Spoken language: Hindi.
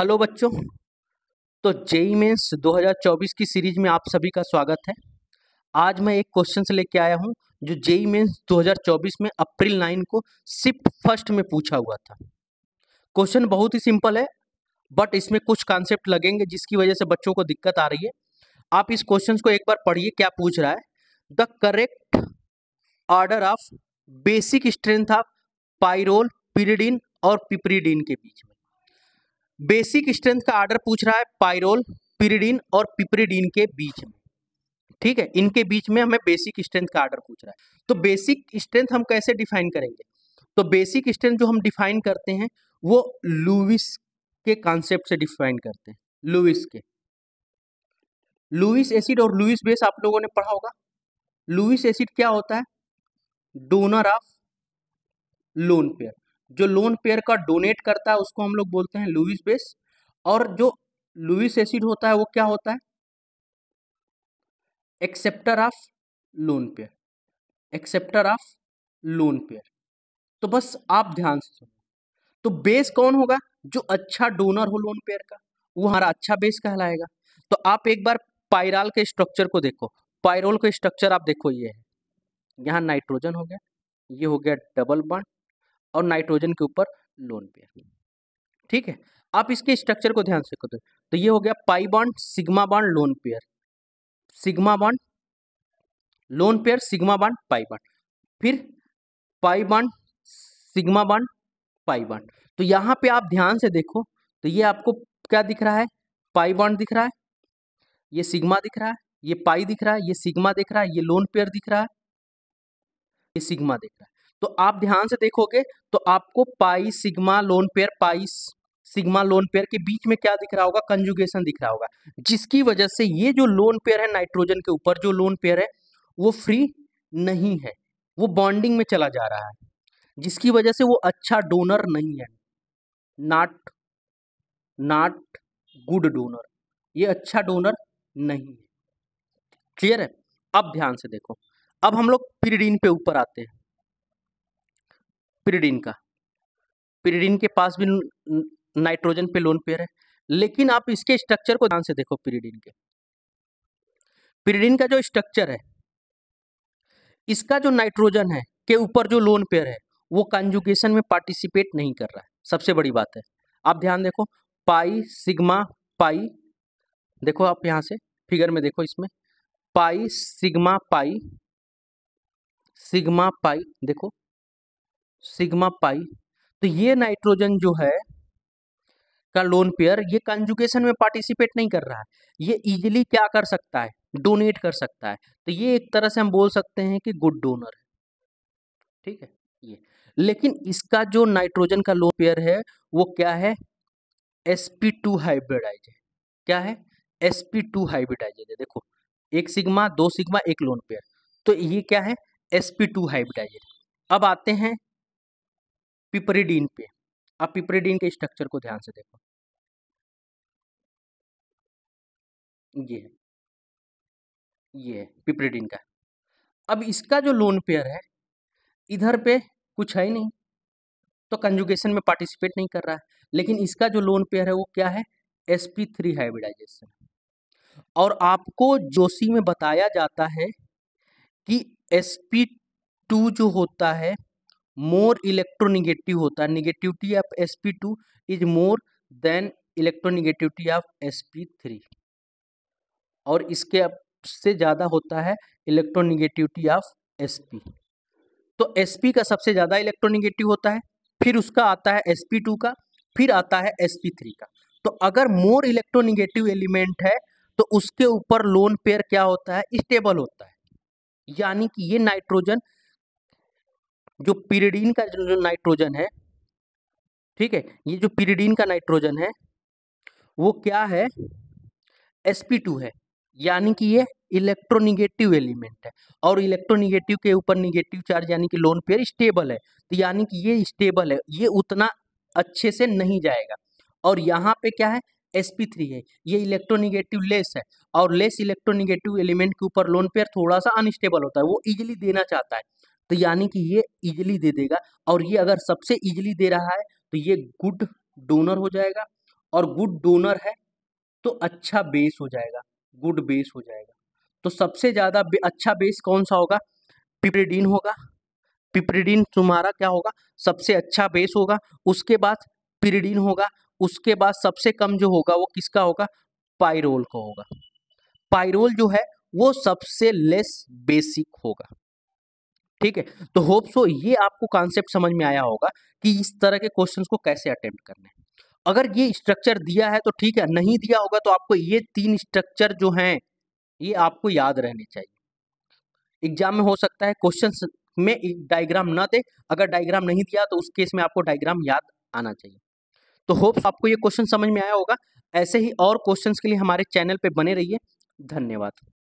हेलो बच्चों तो जेई मेंस 2024 की सीरीज में आप सभी का स्वागत है आज मैं एक क्वेश्चन से लेके आया हूं जो जेई मेंस 2024 में अप्रैल 9 को सिप फर्स्ट में पूछा हुआ था क्वेश्चन बहुत ही सिंपल है बट इसमें कुछ कॉन्सेप्ट लगेंगे जिसकी वजह से बच्चों को दिक्कत आ रही है आप इस क्वेश्चन को एक बार पढ़िए क्या पूछ रहा है the correct order of basic strength of pyrrole pyridine और पिपरीडीन के बीच में बेसिक स्ट्रेंथ का आर्डर पूछ रहा है पायरोल पिरीडीन और पिपरीडीन के बीच में ठीक है इनके बीच में हमें बेसिक स्ट्रेंथ का आर्डर पूछ रहा है तो बेसिक स्ट्रेंथ हम कैसे डिफाइन करेंगे तो बेसिक स्ट्रेंथ जो हम डिफाइन करते हैं वो लुविस के कॉन्सेप्ट से डिफाइन करते हैं लुइस के लुइस एसिड और लुइस बेस आप लोगों ने पढ़ा होगा लुइस एसिड क्या होता है डोनर ऑफ लोन पेयर जो लोन पेयर का डोनेट करता है उसको हम लोग बोलते हैं लुइस बेस और जो लुइस एसिड होता है वो क्या होता है acceptor of lone pair acceptor of lone pair तो बस आप ध्यान से सुनो तो बेस कौन होगा जो अच्छा डोनर हो लोन पेयर का वो हमारा अच्छा बेस कहलाएगा तो आप एक बार पायराल के स्ट्रक्चर को देखो पायरोल का स्ट्रक्चर आप देखो ये है यहाँ नाइट्रोजन हो गया ये हो गया डबल बॉन्ड और नाइट्रोजन के ऊपर लोन पेयर ठीक है आप इसके स्ट्रक्चर को ध्यान से करो तो, तो ये हो गया pi bond sigma bond lone pair sigma bond lone pair sigma bond pi bond फिर pi bond sigma bond pi bond तो यहां पे आप ध्यान से देखो तो ये आपको क्या दिख रहा है पाई बॉन्ड दिख रहा है ये सिग्मा दिख रहा है ये पाई दिख रहा है ये सिग्मा दिख रहा है ये लोन पेयर दिख रहा है ये सिग्मा दिख रहा है तो आप ध्यान से देखोगे तो आपको pi sigma lone pair pi sigma lone pair के बीच में क्या दिख रहा होगा कंजुगेशन दिख रहा होगा जिसकी वजह से ये जो लोन पेयर है नाइट्रोजन के ऊपर जो लोन पेयर है वो फ्री नहीं है वो बॉन्डिंग में चला जा रहा है जिसकी वजह से वो अच्छा डोनर नहीं है नॉट नॉट गुड डोनर ये अच्छा डोनर नहीं है क्लियर है अब ध्यान से देखो अब हम लोग पीरिडीन पे ऊपर आते हैं पिरीडीन का पिरीडीन के पास भी नाइट्रोजन पे लोन पेयर है लेकिन आप इसके स्ट्रक्चर को ध्यान से देखो पिरीडीन के पिरीडीन का जो स्ट्रक्चर है इसका जो नाइट्रोजन है के ऊपर जो लोन पेयर है वो कंजुगेशन में पार्टिसिपेट नहीं कर रहा है सबसे बड़ी बात है आप ध्यान देखो पाई सिग्मा पाई देखो आप यहां से फिगर में देखो इसमें pi sigma pi sigma pi देखो सिग्मा पाई तो ये नाइट्रोजन जो है का लोन पेयर ये कंजुकेशन में पार्टिसिपेट नहीं कर रहा है ये इजिली क्या कर सकता है डोनेट कर सकता है तो ये एक तरह से हम बोल सकते हैं कि गुड डोनर है ठीक है ये लेकिन इसका जो नाइट्रोजन का लोन पेयर है वो क्या है एस पी टू हाइब्रिडाइज है क्या है एस पी टू हाइब्रिडाइज है देखो एक सिग्मा दो सिग्मा एक लोन पेयर तो ये क्या है एस पी टू हाइब्रिडाइज अब आते हैं पिपरिडीन पे आप पिपरिडीन के स्ट्रक्चर को ध्यान से देखो ये ये पिपरिडीन का अब इसका जो लोन पेयर है इधर पे कुछ है ही नहीं तो कंजुगेशन में पार्टिसिपेट नहीं कर रहा है लेकिन इसका जो लोन पेयर है वो क्या है एस पी थ्री हाइब्रिडाइजेशन और आपको जोशी में बताया जाता है कि एस पी टू जो होता है मोर इलेक्ट्रोनिगेटिव होता है negativity of S P two is more than electronegativity of S P three और इसके से ज़्यादा होता है इलेक्ट्रोनिगेटिविटी ऑफ एस पी तो एस पी का सबसे ज़्यादा इलेक्ट्रोनिगेटिव होता है फिर उसका आता है एस पी टू का फिर आता है एस पी थ्री का तो अगर मोर इलेक्ट्रोनिगेटिव एलिमेंट है तो उसके ऊपर लोन पेयर क्या होता है स्टेबल होता है यानी कि ये नाइट्रोजन जो पीरिडीन का जो नाइट्रोजन है ठीक है ये जो पीरिडीन का नाइट्रोजन है वो क्या है sp2 है यानी कि ये इलेक्ट्रोनिगेटिव एलिमेंट है और इलेक्ट्रोनिगेटिव के ऊपर निगेटिव चार्ज यानी कि लोन पेयर स्टेबल है तो यानी कि ये स्टेबल है ये उतना अच्छे से नहीं जाएगा और यहाँ पे क्या है sp3 है ये इलेक्ट्रोनिगेटिव लेस है और लेस इलेक्ट्रोनिगेटिव एलिमेंट के ऊपर लोन पेयर थोड़ा सा अनस्टेबल होता है वो इजिली देना चाहता है तो यानी कि ये इजिली दे देगा और ये अगर सबसे इजिली दे रहा है तो ये गुड डोनर हो जाएगा और गुड डोनर है तो अच्छा बेस हो जाएगा गुड बेस हो जाएगा तो सबसे ज़्यादा बे, अच्छा बेस कौन सा होगा पिपरेडीन होगा पिपरेडीन तुम्हारा क्या होगा सबसे अच्छा बेस होगा उसके बाद पिरीडीन होगा उसके बाद सबसे कम जो होगा वो किसका होगा पायरोल का होगा पायरोल जो है वो सबसे लेस बेसिक होगा ठीक है तो होप सो ये आपको कॉन्सेप्ट समझ में आया होगा कि इस तरह के क्वेश्चंस को कैसे अटेम्प्ट करने अगर ये स्ट्रक्चर दिया है तो ठीक है नहीं दिया होगा तो आपको ये तीन स्ट्रक्चर जो हैं ये आपको याद रहने चाहिए एग्जाम में हो सकता है क्वेश्चन में डायग्राम ना दे अगर डायग्राम नहीं दिया तो उस केस में आपको डायग्राम याद आना चाहिए तो होप्स आपको ये क्वेश्चन समझ में आया होगा ऐसे ही और क्वेश्चंस के लिए हमारे चैनल पे बने रहिए धन्यवाद